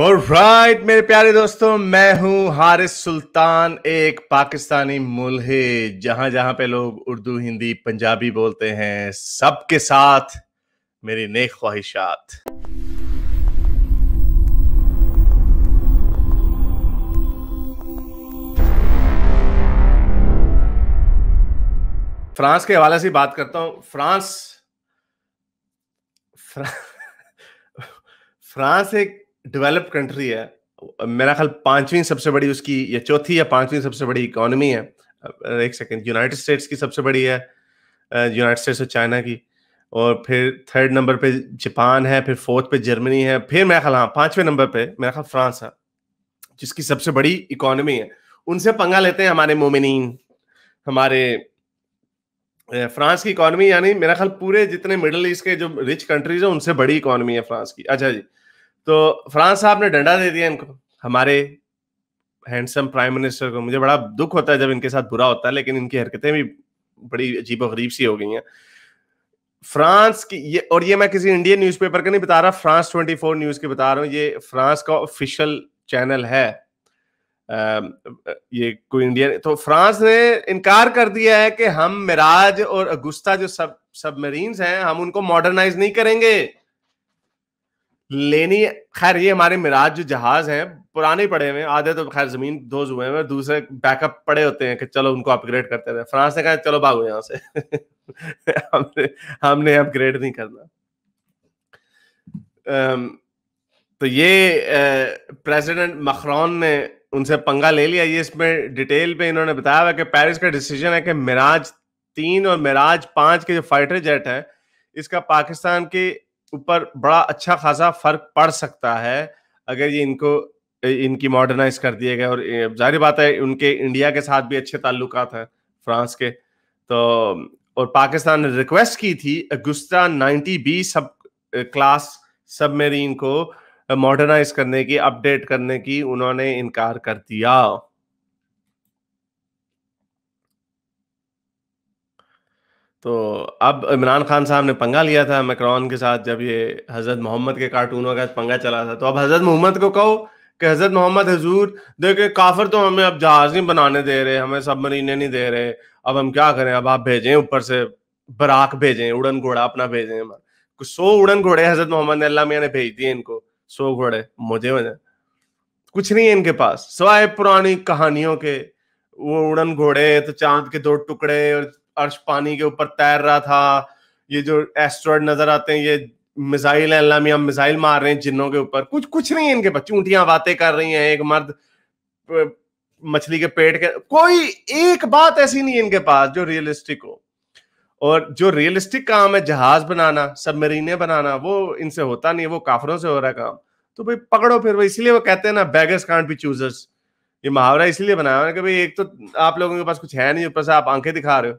right मेरे प्यारे दोस्तों मैं हूं हारिस सुल्तान एक पाकिस्तानी मूल जहां जहां पे लोग उर्दू हिंदी पंजाबी बोलते हैं सबके साथ मेरी नेक ख्वाहिशात फ्रांस के हवाले से बात करता हूं फ्रांस फ्रांस, फ्रांस एक डेवलप्ड कंट्री है मेरा ख्याल पांचवी सबसे बड़ी उसकी या चौथी या पांचवी सबसे बड़ी इकोनॉमी है एक सेकेंड यूनाइटेड स्टेट्स की सबसे बड़ी है यूनाइटेड स्टेट्स और चाइना की और फिर थर्ड नंबर पे जापान है फिर फोर्थ पे जर्मनी है फिर मेरा ख्याल हाँ पांचवें नंबर पे मेरा ख्याल फ्रांस है जिसकी सबसे बड़ी इकोनॉमी है उनसे पंगा लेते हैं हमारे मोमिन हमारे फ्रांस की इकोनॉमी यानी मेरा ख्याल पूरे जितने मिडल ईस्ट के जो रिच कंट्रीज है उनसे बड़ी इकोनॉमी है फ्रांस की अच्छा जी तो फ्रांस साहब ने डंडा दे दिया इनको हमारे हैंडसम प्राइम मिनिस्टर को मुझे बड़ा दुख होता है जब इनके साथ बुरा होता है लेकिन इनकी हरकतें भी बड़ी अजीब गरीब सी हो गई हैं फ्रांस की ये और ये मैं किसी इंडियन न्यूज़पेपर का नहीं बता रहा फ्रांस 24 न्यूज़ के बता रहा हूँ ये फ्रांस का ऑफिशियल चैनल है आ, ये कोई इंडियन तो फ्रांस ने इनकार कर दिया है कि हम मिराज और अगुस्ता जो सब सबमरीन्स हैं हम उनको मॉडर्नाइज नहीं करेंगे लेनी खैर ये हमारे मिराज जो जहाज हैं पुराने पड़े हुए आधे तो खैर जमीन धोज हुए हैं दूसरे बैकअप पड़े होते हैं कि चलो उनको अपग्रेड करते रहे फ्रांस ने कहा चलो भागो यहां से हमने हमने अपग्रेड नहीं करना तो ये प्रेसिडेंट मखरौन ने उनसे पंगा ले लिया ये इसमें डिटेल पे इन्होंने बताया हुआ कि पेरिस का डिसीजन है कि मिराज तीन और मिराज पांच के जो फाइटर जेट है इसका पाकिस्तान के ऊपर बड़ा अच्छा खासा फर्क पड़ सकता है अगर ये इनको इनकी मॉडर्नाइज कर दिए गए और जाहिर बात है उनके इंडिया के साथ भी अच्छे ताल्लुक हैं फ्रांस के तो और पाकिस्तान ने रिक्वेस्ट की थी अगुस्ता 90 बी सब क्लास सबमेरीन को मॉडर्नाइज करने की अपडेट करने की उन्होंने इनकार कर दिया तो अब इमरान खान साहब ने पंगा लिया था मैक्रॉन के साथ जब ये हजरत मोहम्मद के कार्टूनों का पंगा चला था तो अब हजरत मोहम्मद को कहो कि हजरत मोहम्मद हजूर देखे काफर तो हमें अब जहाज नहीं बनाने दे रहे हमें सब मरीने नहीं दे रहे अब हम क्या करें अब आप भेजें ऊपर से बराक भेजें उड़न घोड़ा अपना भेजें कुछ सौ उड़न घोड़े हजरत मोहम्मद ने अल्लाह मियाँ ने भेज दिए इनको सो घोड़े मुझे वजह कुछ नहीं है इनके पास सवाए पुरानी कहानियों के वो उड़न घोड़े तो चांद के दो टुकड़े और अर्श पानी के ऊपर तैर रहा था ये जो एस्ट्रॉयड नजर आते हैं ये मिसाइल है अल्लाह मियाँ मिसाइल मार रहे हैं जिन्हों के ऊपर कुछ कुछ नहीं है इनके बच्चे ऊँटियाँ बातें कर रही हैं एक मर्द मछली के पेट के कोई एक बात ऐसी नहीं है इनके पास जो रियलिस्टिक हो और जो रियलिस्टिक काम है जहाज बनाना सबमरीने बनाना वो इनसे होता नहीं है वो काफरों से हो रहा है काम तो भाई पकड़ो फिर वो इसलिए वो कहते हैं ना बैगर्स कांट बी चूजर्स ये मुहावरा इसलिए बनाया कि भाई एक तो आप लोगों के पास कुछ है नहीं ऊपर से आप आंखें दिखा रहे हो